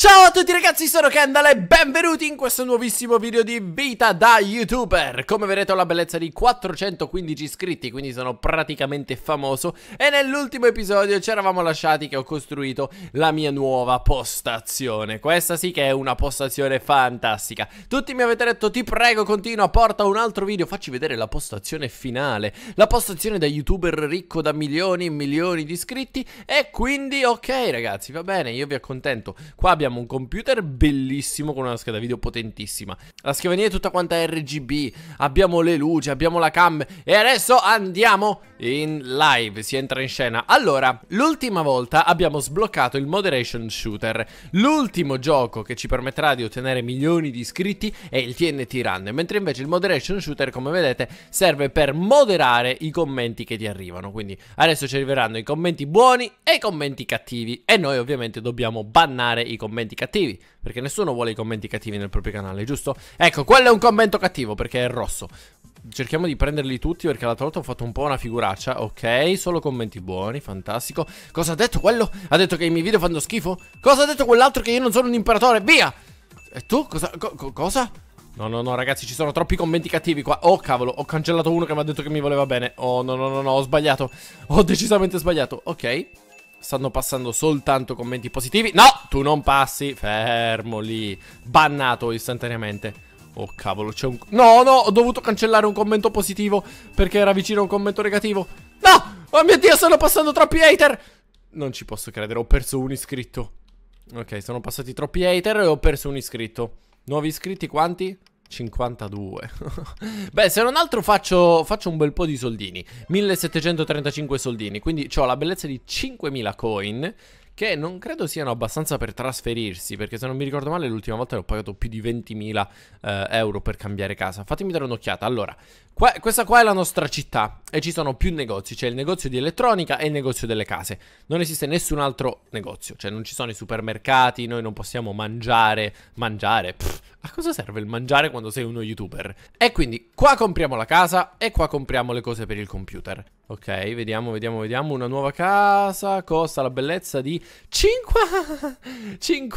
Ciao a tutti ragazzi, sono Kendall e benvenuti in questo nuovissimo video di vita da youtuber Come vedete ho la bellezza di 415 iscritti, quindi sono praticamente famoso E nell'ultimo episodio ci eravamo lasciati che ho costruito la mia nuova postazione Questa sì che è una postazione fantastica Tutti mi avete detto ti prego continua, porta un altro video, facci vedere la postazione finale La postazione da youtuber ricco da milioni e milioni di iscritti E quindi ok ragazzi, va bene, io vi accontento Qua abbiamo abbiamo un computer bellissimo con una scheda video potentissima. La scrivania è tutta quanta RGB, abbiamo le luci, abbiamo la cam e adesso andiamo in live, si entra in scena. Allora, l'ultima volta abbiamo sbloccato il Moderation Shooter, l'ultimo gioco che ci permetterà di ottenere milioni di iscritti è il TNT Run, mentre invece il Moderation Shooter, come vedete, serve per moderare i commenti che ti arrivano. Quindi adesso ci arriveranno i commenti buoni e i commenti cattivi e noi ovviamente dobbiamo bannare i commenti commenti cattivi, perché nessuno vuole i commenti cattivi nel proprio canale, giusto? Ecco, quello è un commento cattivo, perché è rosso. Cerchiamo di prenderli tutti perché l'altra volta ho fatto un po' una figuraccia Ok, solo commenti buoni, fantastico Cosa ha detto quello? Ha detto che i miei video fanno schifo? Cosa ha detto quell'altro che io non sono un imperatore? Via! E tu? Cosa? Co cosa? No, no, no, ragazzi, ci sono troppi commenti cattivi qua. Oh, cavolo, ho cancellato uno che mi ha detto che mi voleva bene. Oh, no, no, no, no, ho sbagliato. Ho decisamente sbagliato. Ok. Stanno passando soltanto commenti positivi. No, tu non passi. Fermo lì. Bannato istantaneamente. Oh cavolo, c'è un... No, no, ho dovuto cancellare un commento positivo perché era vicino a un commento negativo. No! Oh mio Dio, stanno passando troppi hater! Non ci posso credere, ho perso un iscritto. Ok, sono passati troppi hater e ho perso un iscritto. Nuovi iscritti quanti? 52 Beh se non altro faccio, faccio, un bel po' di soldini 1735 soldini Quindi ho la bellezza di 5000 coin che non credo siano abbastanza per trasferirsi, perché se non mi ricordo male l'ultima volta ho pagato più di 20.000 eh, euro per cambiare casa. Fatemi dare un'occhiata. Allora, qua, questa qua è la nostra città e ci sono più negozi, c'è il negozio di elettronica e il negozio delle case. Non esiste nessun altro negozio, cioè non ci sono i supermercati, noi non possiamo mangiare, mangiare, pff, a cosa serve il mangiare quando sei uno youtuber? E quindi qua compriamo la casa e qua compriamo le cose per il computer. Ok, vediamo, vediamo, vediamo. Una nuova casa costa la bellezza di 50.000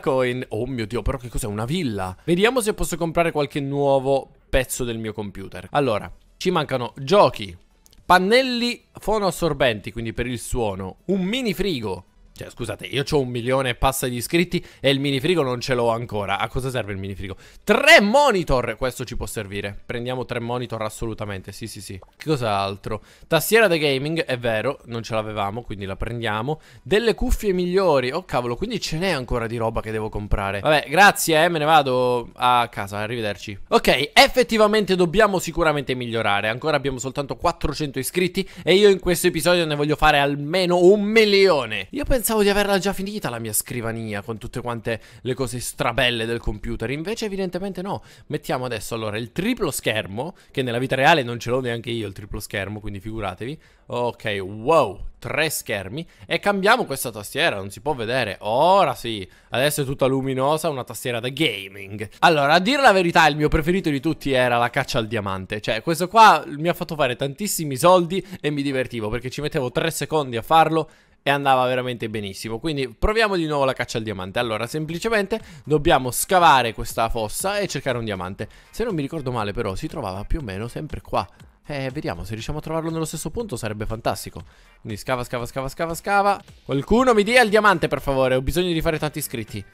coin. Oh mio Dio, però che cos'è? Una villa. Vediamo se posso comprare qualche nuovo pezzo del mio computer. Allora, ci mancano giochi, pannelli fonoassorbenti, quindi per il suono, un mini frigo, cioè, scusate, io ho un milione e passa di iscritti e il minifrigo non ce l'ho ancora. A cosa serve il minifrigo? Tre monitor! Questo ci può servire. Prendiamo tre monitor assolutamente, sì sì sì. Che cos'altro? Tastiera da gaming, è vero, non ce l'avevamo, quindi la prendiamo. Delle cuffie migliori, oh cavolo, quindi ce n'è ancora di roba che devo comprare. Vabbè, grazie, eh, me ne vado a casa, arrivederci. Ok, effettivamente dobbiamo sicuramente migliorare. Ancora abbiamo soltanto 400 iscritti e io in questo episodio ne voglio fare almeno un milione. Io penso pensavo di averla già finita la mia scrivania con tutte quante le cose strabelle del computer, invece evidentemente no. Mettiamo adesso allora il triplo schermo, che nella vita reale non ce l'ho neanche io il triplo schermo, quindi figuratevi. Ok, wow, tre schermi e cambiamo questa tastiera, non si può vedere. Ora sì, adesso è tutta luminosa, una tastiera da gaming. Allora, a dire la verità, il mio preferito di tutti era la caccia al diamante. Cioè, questo qua mi ha fatto fare tantissimi soldi e mi divertivo perché ci mettevo tre secondi a farlo e andava veramente benissimo. Quindi proviamo di nuovo la caccia al diamante. Allora, semplicemente dobbiamo scavare questa fossa e cercare un diamante. Se non mi ricordo male però, si trovava più o meno sempre qua. Eh, vediamo, se riusciamo a trovarlo nello stesso punto sarebbe fantastico Quindi scava, scava, scava, scava, scava Qualcuno mi dia il diamante per favore, ho bisogno di fare tanti iscritti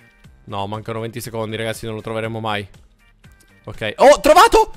No, mancano 20 secondi ragazzi, non lo troveremo mai Ok, oh, trovato!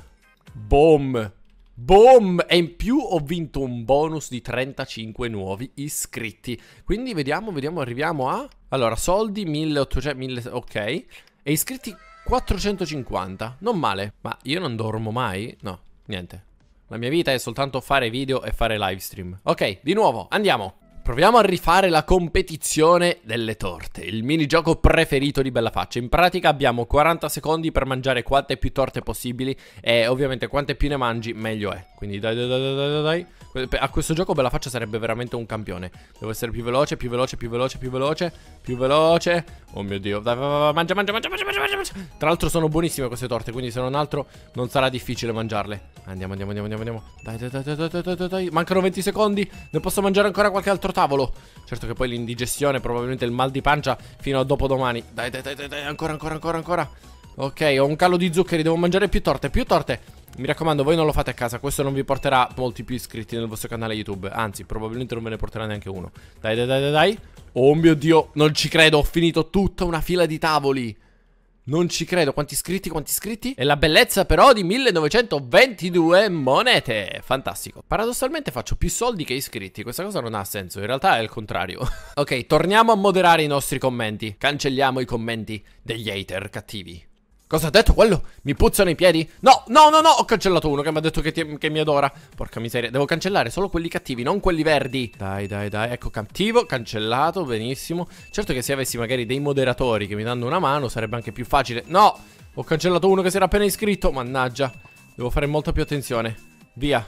Boom Boom! E in più ho vinto un bonus di 35 nuovi iscritti. Quindi vediamo, vediamo, arriviamo a... Allora, soldi 1800, 1000, ok. E iscritti 450. Non male. Ma io non dormo mai? No, niente. La mia vita è soltanto fare video e fare live stream. Ok, di nuovo, andiamo! Proviamo a rifare la competizione delle torte, il minigioco preferito di Bella Faccia. In pratica abbiamo 40 secondi per mangiare quante più torte possibili e ovviamente quante più ne mangi meglio è. Quindi dai dai dai dai dai. dai. A questo gioco Bella Faccia sarebbe veramente un campione. Devo essere più veloce, più veloce, più veloce, più veloce, più veloce. Oh mio Dio, dai, vai, vai, mangia, mangia, mangia, mangia, mangia, mangia. Tra l'altro sono buonissime queste torte, quindi se non altro non sarà difficile mangiarle. Andiamo, andiamo, andiamo, andiamo, andiamo. Dai, dai, dai, dai, dai, dai, dai. Mancano 20 secondi. Ne posso mangiare ancora qualche altro tavolo. Certo che poi l'indigestione, probabilmente il mal di pancia fino a dopodomani. Dai, dai, dai, dai, ancora, ancora, ancora, ancora. Ok, ho un calo di zuccheri, devo mangiare più torte, più torte. Mi raccomando, voi non lo fate a casa, questo non vi porterà molti più iscritti nel vostro canale YouTube. Anzi, probabilmente non ve ne porterà neanche uno. Dai, dai, dai, dai, dai. Oh mio Dio, non ci credo, ho finito tutta una fila di tavoli. Non ci credo, quanti iscritti, quanti iscritti? E la bellezza però di 1922 monete, fantastico. Paradossalmente faccio più soldi che iscritti, questa cosa non ha senso, in realtà è il contrario. ok, torniamo a moderare i nostri commenti, cancelliamo i commenti degli hater cattivi. Cosa ha detto quello? Mi puzzano i piedi? No, no, no, no, ho cancellato uno che mi ha detto che, ti, che, mi adora Porca miseria, devo cancellare solo quelli cattivi, non quelli verdi Dai, dai, dai, ecco, cattivo, cancellato, benissimo Certo che se avessi magari dei moderatori che mi danno una mano sarebbe anche più facile No, ho cancellato uno che si era appena iscritto, mannaggia Devo fare molta più attenzione Via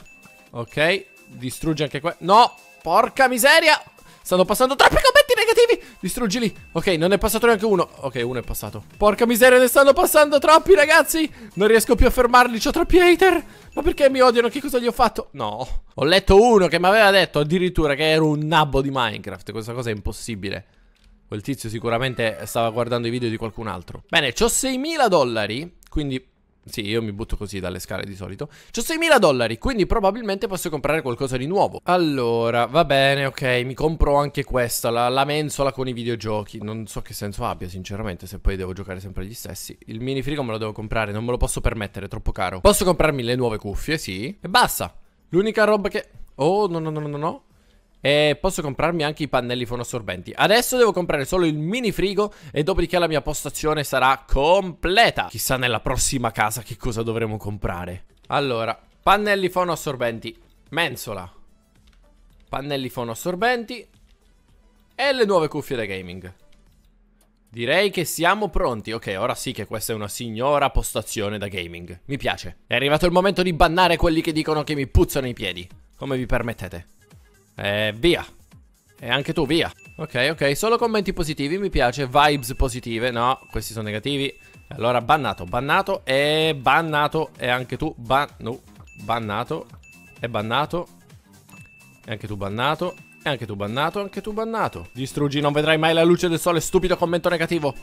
Ok, distrugge anche qua No, porca miseria Stanno passando troppi commenti negativi Distruggili Ok, non è passato neanche uno Ok, uno è passato Porca miseria, ne stanno passando troppi, ragazzi Non riesco più a fermarli, c'ho troppi hater Ma perché mi odiano? Che cosa gli ho fatto? No Ho letto uno che mi aveva detto addirittura che ero un nabbo di Minecraft Questa cosa è impossibile Quel tizio sicuramente stava guardando i video di qualcun altro Bene, ho 6.000 dollari Quindi sì, io mi butto così dalle scale di solito. C'ho 6.000 dollari, quindi probabilmente posso comprare qualcosa di nuovo. Allora, va bene, ok, mi compro anche questa, la, la mensola con i videogiochi. Non so che senso abbia, sinceramente, se poi devo giocare sempre gli stessi. Il minifrigo me lo devo comprare, non me lo posso permettere, è troppo caro. Posso comprarmi le nuove cuffie, sì. E basta. L'unica roba che... Oh, no, no, no, no, no e posso comprarmi anche i pannelli fonoassorbenti. Adesso devo comprare solo il mini frigo e dopodiché la mia postazione sarà completa. Chissà nella prossima casa che cosa dovremo comprare. Allora, pannelli fonoassorbenti, mensola, pannelli fonoassorbenti e le nuove cuffie da gaming. Direi che siamo pronti. Ok, ora sì che questa è una signora postazione da gaming. Mi piace. È arrivato il momento di bannare quelli che dicono che mi puzzano i piedi. Come vi permettete? E eh, via. E eh, anche tu, via. Ok, ok, solo commenti positivi, mi piace. Vibes positive, no, questi sono negativi. Allora, bannato, bannato e bannato. E anche tu, ban... No, bannato. E bannato. E anche tu, bannato. E anche tu, bannato. E Anche tu, bannato. Distruggi, non vedrai mai la luce del sole, stupido commento negativo.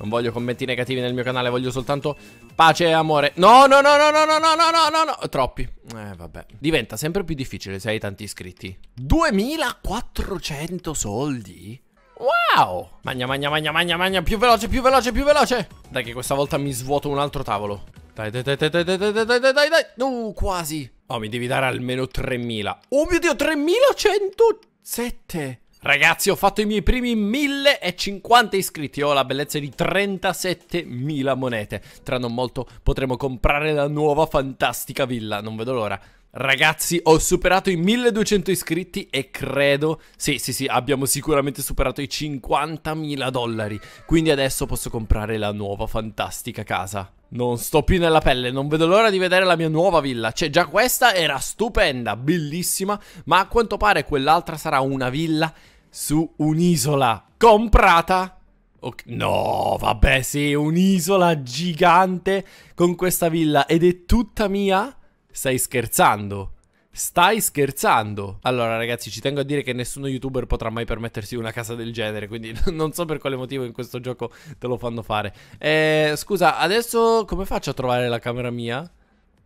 Non voglio commenti negativi nel mio canale, voglio soltanto pace e amore. No, no, no, no, no, no, no, no, no, no, no. Troppi. Eh, vabbè. Diventa sempre più difficile se hai tanti iscritti. 2400 soldi? Wow! Magna, magna, magna, magna, magna. Più veloce, più veloce, più veloce. Dai che questa volta mi svuoto un altro tavolo. Dai, dai, dai, dai, dai, dai, dai, dai, dai, dai. No, quasi. Oh, mi devi dare almeno 3000. Oh mio Dio, 3107. Ragazzi ho fatto i miei primi 1050 iscritti Ho la bellezza di 37.000 monete Tra non molto potremo comprare la nuova fantastica villa Non vedo l'ora Ragazzi ho superato i 1200 iscritti e credo, sì sì sì, abbiamo sicuramente superato i 50.000 dollari Quindi adesso posso comprare la nuova fantastica casa non sto più nella pelle, non vedo l'ora di vedere la mia nuova villa. Cioè, già questa era stupenda, bellissima, ma a quanto pare quell'altra sarà una villa su un'isola comprata. Okay. No, vabbè, sì, un'isola gigante con questa villa ed è tutta mia? Stai scherzando? Stai scherzando? Allora ragazzi ci tengo a dire che nessuno youtuber potrà mai permettersi una casa del genere Quindi non so per quale motivo in questo gioco te lo fanno fare eh, Scusa adesso come faccio a trovare la camera mia?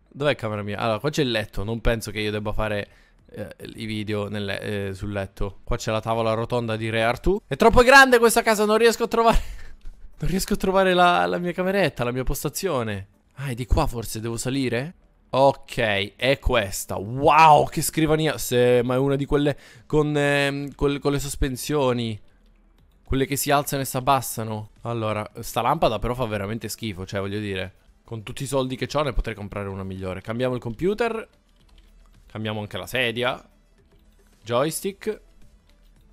Dov'è camera mia? Allora qua c'è il letto Non penso che io debba fare eh, i video nel, eh, sul letto Qua c'è la tavola rotonda di Re Artù È troppo grande questa casa non riesco a trovare Non riesco a trovare la, la mia cameretta, la mia postazione Ah è di qua forse devo salire? Ok, è questa. Wow, che scrivania. Se, ma è una di quelle con, eh, con, con le sospensioni. Quelle che si alzano e si abbassano. Allora, sta lampada però fa veramente schifo, cioè voglio dire. Con tutti i soldi che ho ne potrei comprare una migliore. Cambiamo il computer. Cambiamo anche la sedia. Joystick.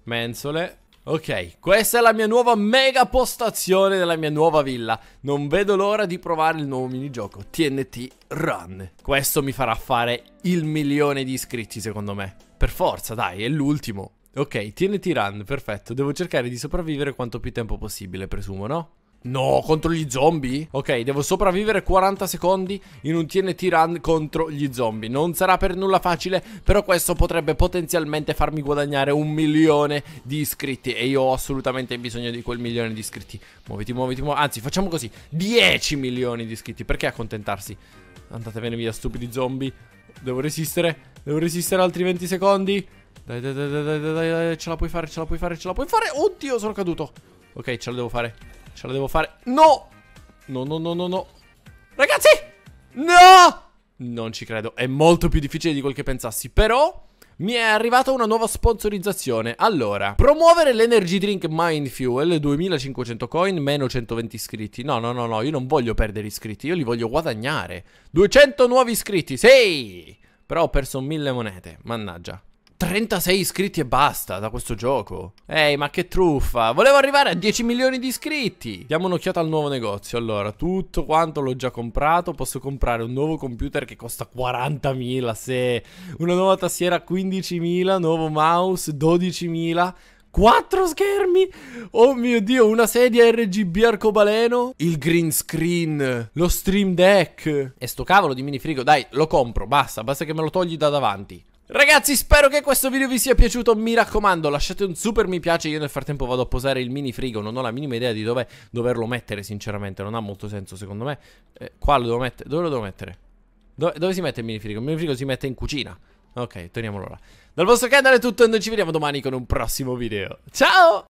Mensole. Ok, questa è la mia nuova mega postazione della mia nuova villa. Non vedo l'ora di provare il nuovo minigioco TNT Run. Questo mi farà fare il milione di iscritti, secondo me. Per forza, dai, è l'ultimo. Ok, TNT Run, perfetto. Devo cercare di sopravvivere quanto più tempo possibile, presumo, no? No, contro gli zombie? Ok, devo sopravvivere 40 secondi in un TNT run contro gli zombie. Non sarà per nulla facile, però questo potrebbe potenzialmente farmi guadagnare un milione di iscritti. E io ho assolutamente bisogno di quel milione di iscritti. Muoviti, muoviti, muoviti. Anzi, facciamo così. 10 milioni di iscritti. Perché accontentarsi? Andatevene via, stupidi zombie. Devo resistere. Devo resistere altri 20 secondi. Dai, dai, dai, dai, dai, dai, dai. Ce la puoi fare, ce la puoi fare, ce la puoi fare. Oddio, sono caduto. Ok, ce la devo fare. Ce la devo fare. No! No, no, no, no, no. Ragazzi! No! Non ci credo. È molto più difficile di quel che pensassi. Però... Mi è arrivata una nuova sponsorizzazione. Allora, promuovere l'energy drink Mind Fuel 2500 coin meno 120 iscritti. No, no, no, no, io non voglio perdere iscritti, io li voglio guadagnare. 200 nuovi iscritti, sì! Però ho perso 1000 monete, mannaggia. 36 iscritti e basta da questo gioco. Ehi, ma che truffa. Volevo arrivare a 10 milioni di iscritti. Diamo un'occhiata al nuovo negozio. Allora, tutto quanto l'ho già comprato. Posso comprare un nuovo computer che costa 40.000. Se una nuova tastiera 15.000, nuovo mouse 12.000. Quattro schermi? Oh mio dio, una sedia RGB arcobaleno? Il green screen, lo stream deck. E sto cavolo di minifrigo, dai, lo compro, basta, basta che me lo togli da davanti. Ragazzi spero che questo video vi sia piaciuto Mi raccomando lasciate un super mi piace Io nel frattempo vado a posare il mini frigo Non ho la minima idea di dove doverlo mettere sinceramente Non ha molto senso secondo me eh, Qua lo devo mettere Dove lo devo mettere? Dove, dove si mette il mini frigo? Il mini frigo si mette in cucina Ok teniamolo là Dal vostro canale è tutto e noi ci vediamo domani con un prossimo video Ciao